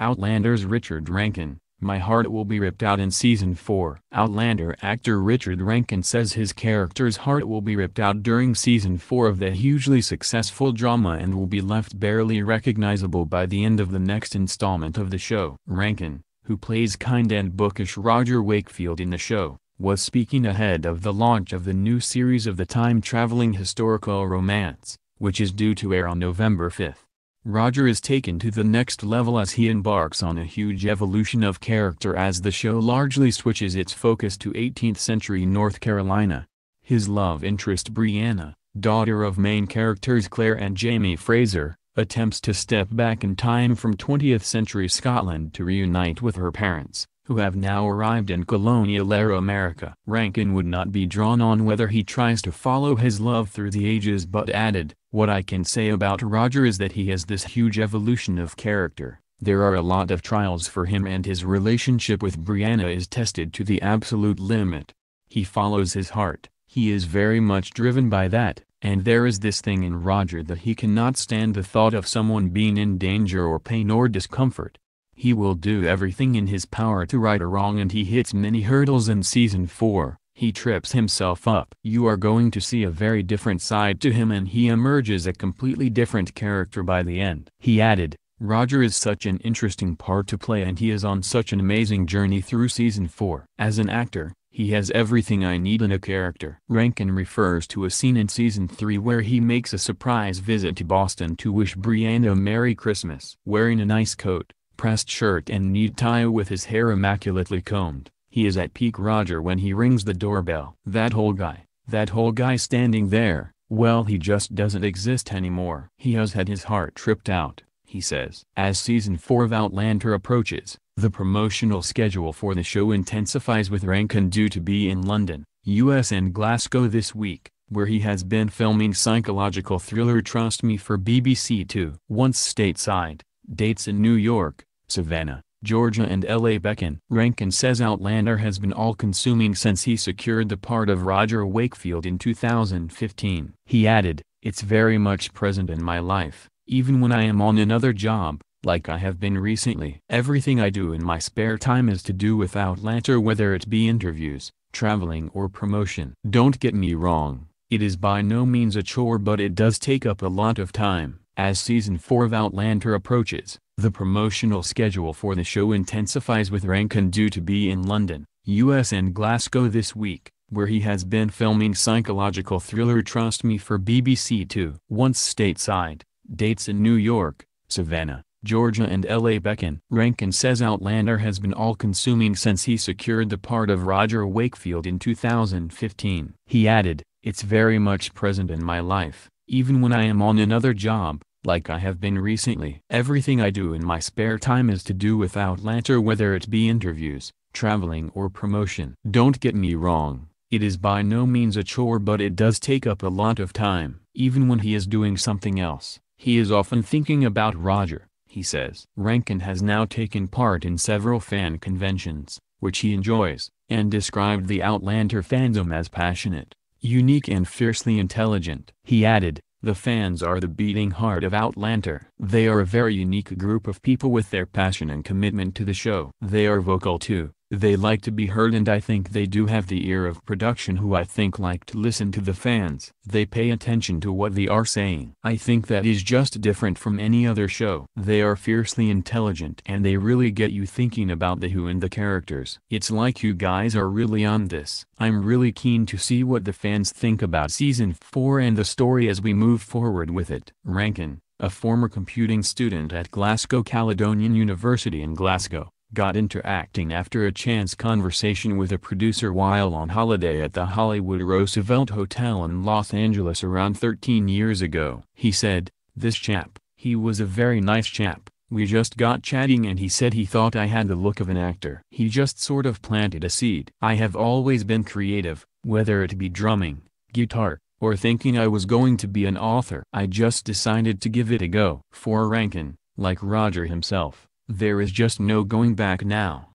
Outlander's Richard Rankin, My Heart Will Be Ripped Out in Season 4. Outlander actor Richard Rankin says his character's heart will be ripped out during Season 4 of the hugely successful drama and will be left barely recognizable by the end of the next installment of the show. Rankin, who plays kind and bookish Roger Wakefield in the show, was speaking ahead of the launch of the new series of the time-traveling historical romance, which is due to air on November 5. Roger is taken to the next level as he embarks on a huge evolution of character as the show largely switches its focus to 18th century North Carolina. His love interest Brianna, daughter of main characters Claire and Jamie Fraser, attempts to step back in time from 20th century Scotland to reunite with her parents, who have now arrived in colonial-era America. Rankin would not be drawn on whether he tries to follow his love through the ages but added, What I can say about Roger is that he has this huge evolution of character. There are a lot of trials for him and his relationship with Brianna is tested to the absolute limit. He follows his heart, he is very much driven by that, and there is this thing in Roger that he cannot stand the thought of someone being in danger or pain or discomfort. He will do everything in his power to right a wrong and he hits many hurdles in season 4. He trips himself up. You are going to see a very different side to him and he emerges a completely different character by the end. He added, Roger is such an interesting part to play and he is on such an amazing journey through season 4. As an actor, he has everything I need in a character. Rankin refers to a scene in season 3 where he makes a surprise visit to Boston to wish Brianna a Merry Christmas. Wearing a nice coat, pressed shirt and neat tie with his hair immaculately combed. He is at peak Roger when he rings the doorbell. That whole guy, that whole guy standing there, well he just doesn't exist anymore. He has had his heart tripped out, he says. As season 4 of Outlander approaches, the promotional schedule for the show intensifies with Rankin due to be in London, US and Glasgow this week, where he has been filming psychological thriller Trust Me for BBC Two. Once stateside, dates in New York, Savannah, Georgia and L.A. beckon. Rankin says Outlander has been all-consuming since he secured the part of Roger Wakefield in 2015. He added, It's very much present in my life, even when I am on another job, like I have been recently. Everything I do in my spare time is to do with Outlander whether it be interviews, traveling or promotion. Don't get me wrong, it is by no means a chore but it does take up a lot of time. As season 4 of Outlander approaches, the promotional schedule for the show intensifies with Rankin due to be in London, US and Glasgow this week, where he has been filming psychological thriller Trust Me for BBC Two. Once stateside, dates in New York, Savannah, Georgia and L.A. Beckon. Rankin says Outlander has been all-consuming since he secured the part of Roger Wakefield in 2015. He added, It's very much present in my life, even when I am on another job, like I have been recently. Everything I do in my spare time is to do with Outlander whether it be interviews, traveling or promotion. Don't get me wrong, it is by no means a chore but it does take up a lot of time. Even when he is doing something else, he is often thinking about Roger, he says. Rankin has now taken part in several fan conventions, which he enjoys, and described the Outlander fandom as passionate, unique and fiercely intelligent. He added, the fans are the beating heart of Outlander. They are a very unique group of people with their passion and commitment to the show. They are vocal too. They like to be heard and I think they do have the ear of production who I think like to listen to the fans. They pay attention to what they are saying. I think that is just different from any other show. They are fiercely intelligent and they really get you thinking about the who and the characters. It's like you guys are really on this. I'm really keen to see what the fans think about season 4 and the story as we move forward with it. Rankin, a former computing student at Glasgow Caledonian University in Glasgow got into acting after a chance conversation with a producer while on holiday at the Hollywood Roosevelt Hotel in Los Angeles around 13 years ago. He said, This chap, he was a very nice chap. We just got chatting and he said he thought I had the look of an actor. He just sort of planted a seed. I have always been creative, whether it be drumming, guitar, or thinking I was going to be an author. I just decided to give it a go. For Rankin, like Roger himself, there is just no going back now.